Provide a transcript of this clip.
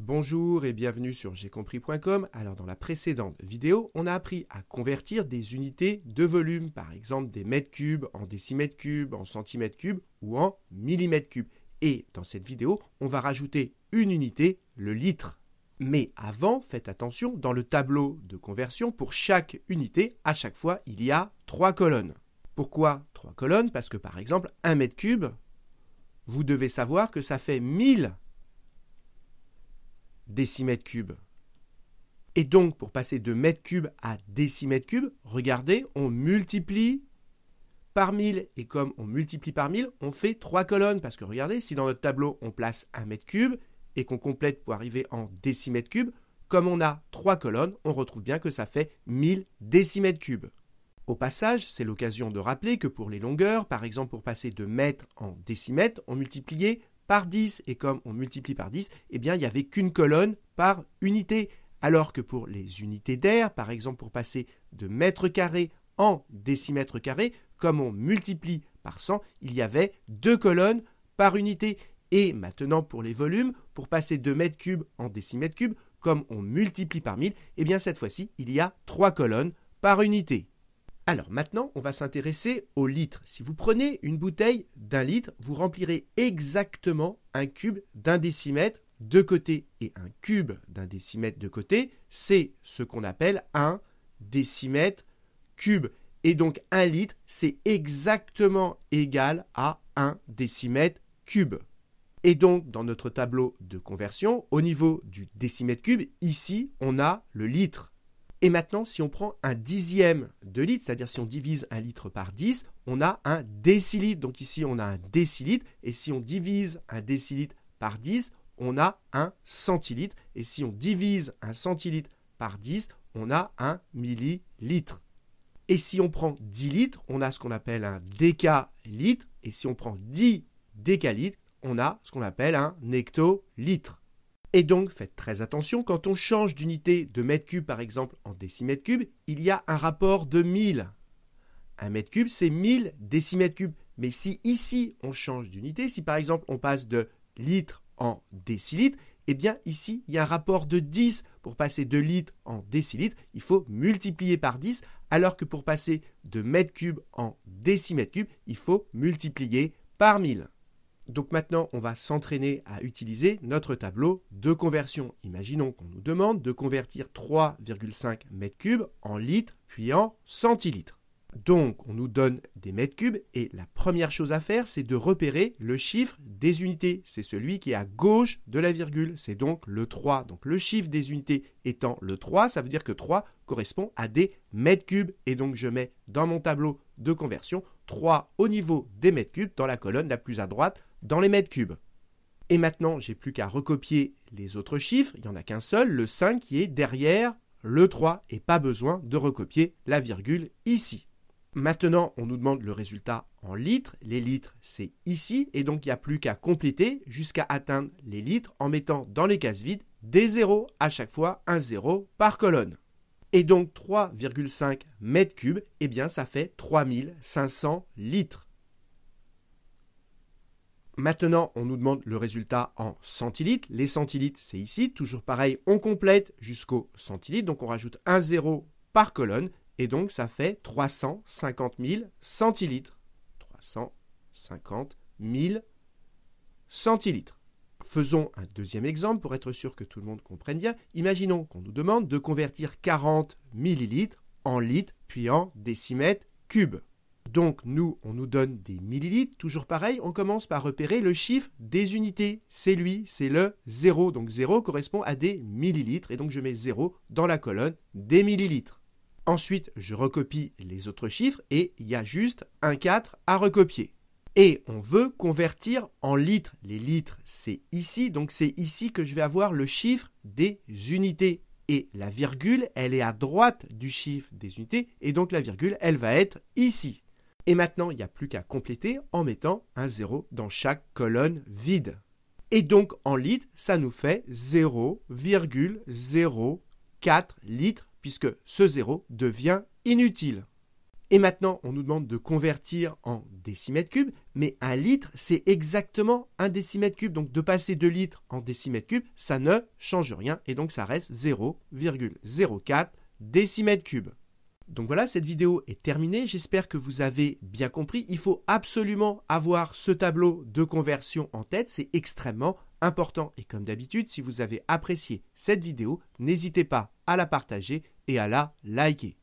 Bonjour et bienvenue sur compris.com. Alors dans la précédente vidéo, on a appris à convertir des unités de volume, par exemple des mètres cubes en décimètres cubes, en centimètres cubes ou en millimètres cubes. Et dans cette vidéo, on va rajouter une unité, le litre. Mais avant, faites attention, dans le tableau de conversion, pour chaque unité, à chaque fois, il y a trois colonnes. Pourquoi trois colonnes Parce que par exemple, un mètre cube, vous devez savoir que ça fait 1000 décimètres cubes. Et donc, pour passer de mètres cubes à décimètres cubes, regardez, on multiplie par 1000. Et comme on multiplie par 1000, on fait trois colonnes. Parce que regardez, si dans notre tableau, on place un mètre cube et qu'on complète pour arriver en décimètres cubes, comme on a trois colonnes, on retrouve bien que ça fait 1000 décimètres cubes. Au passage, c'est l'occasion de rappeler que pour les longueurs, par exemple pour passer de mètres en décimètres, on multipliait par 10, et comme on multiplie par 10, eh bien, il n'y avait qu'une colonne par unité. Alors que pour les unités d'air, par exemple pour passer de mètres carrés en décimètre carrés, comme on multiplie par 100, il y avait deux colonnes par unité. Et maintenant pour les volumes, pour passer de mètres cube en décimètres cubes, comme on multiplie par 1000, eh bien cette fois-ci, il y a trois colonnes par unité. Alors maintenant, on va s'intéresser au litre. Si vous prenez une bouteille d'un litre, vous remplirez exactement un cube d'un décimètre de côté et un cube d'un décimètre de côté, c'est ce qu'on appelle un décimètre cube. Et donc un litre, c'est exactement égal à un décimètre cube. Et donc dans notre tableau de conversion, au niveau du décimètre cube, ici, on a le litre. Et maintenant, si on prend un dixième de litre, c'est-à-dire si on divise un litre par 10, on a un décilitre. Donc ici, on a un décilitre. Et si on divise un décilitre par 10, on a un centilitre. Et si on divise un centilitre par 10, on a un millilitre. Et si on prend 10 litres, on a ce qu'on appelle un décalitre. Et si on prend 10 décalitres, on a ce qu'on appelle un hectolitre. Et donc, faites très attention, quand on change d'unité de mètre cube, par exemple, en décimètre cube, il y a un rapport de 1000. Un mètre cube, c'est 1000 décimètres cubes. Mais si ici, on change d'unité, si par exemple, on passe de litres en décilitres, eh bien ici, il y a un rapport de 10. Pour passer de litres en décilitres, il faut multiplier par 10, alors que pour passer de mètre cube en décimètre cube, il faut multiplier par 1000. Donc maintenant, on va s'entraîner à utiliser notre tableau de conversion. Imaginons qu'on nous demande de convertir 3,5 mètres cubes en litres puis en centilitres. Donc on nous donne des mètres cubes et la première chose à faire, c'est de repérer le chiffre des unités. C'est celui qui est à gauche de la virgule, c'est donc le 3. Donc le chiffre des unités étant le 3, ça veut dire que 3 correspond à des mètres cubes. Et donc je mets dans mon tableau de conversion 3 au niveau des mètres cubes dans la colonne la plus à droite dans les mètres cubes. Et maintenant, j'ai plus qu'à recopier les autres chiffres, il n'y en a qu'un seul, le 5 qui est derrière le 3, et pas besoin de recopier la virgule ici. Maintenant, on nous demande le résultat en litres. Les litres, c'est ici, et donc il n'y a plus qu'à compléter jusqu'à atteindre les litres en mettant dans les cases vides des zéros, à chaque fois un zéro par colonne. Et donc 3,5 mètres cubes, eh bien ça fait 3500 litres. Maintenant, on nous demande le résultat en centilitres. Les centilitres, c'est ici. Toujours pareil, on complète jusqu'au centilitre. Donc, on rajoute un zéro par colonne. Et donc, ça fait 350 000 centilitres. 350 000 centilitres. Faisons un deuxième exemple pour être sûr que tout le monde comprenne bien. Imaginons qu'on nous demande de convertir 40 millilitres en litres puis en décimètres cubes. Donc nous, on nous donne des millilitres, toujours pareil, on commence par repérer le chiffre des unités. C'est lui, c'est le 0. Donc 0 correspond à des millilitres, et donc je mets 0 dans la colonne des millilitres. Ensuite, je recopie les autres chiffres, et il y a juste un 4 à recopier. Et on veut convertir en litres. Les litres, c'est ici, donc c'est ici que je vais avoir le chiffre des unités et la virgule, elle est à droite du chiffre des unités, et donc la virgule, elle va être ici. Et maintenant, il n'y a plus qu'à compléter en mettant un 0 dans chaque colonne vide. Et donc en litres, ça nous fait 0,04 litres, puisque ce 0 devient inutile. Et maintenant, on nous demande de convertir en décimètres cubes, mais un litre, c'est exactement un décimètre cube. Donc de passer de litres en décimètres cubes, ça ne change rien, et donc ça reste 0,04 décimètres cubes. Donc voilà, cette vidéo est terminée. J'espère que vous avez bien compris. Il faut absolument avoir ce tableau de conversion en tête. C'est extrêmement important. Et comme d'habitude, si vous avez apprécié cette vidéo, n'hésitez pas à la partager et à la liker.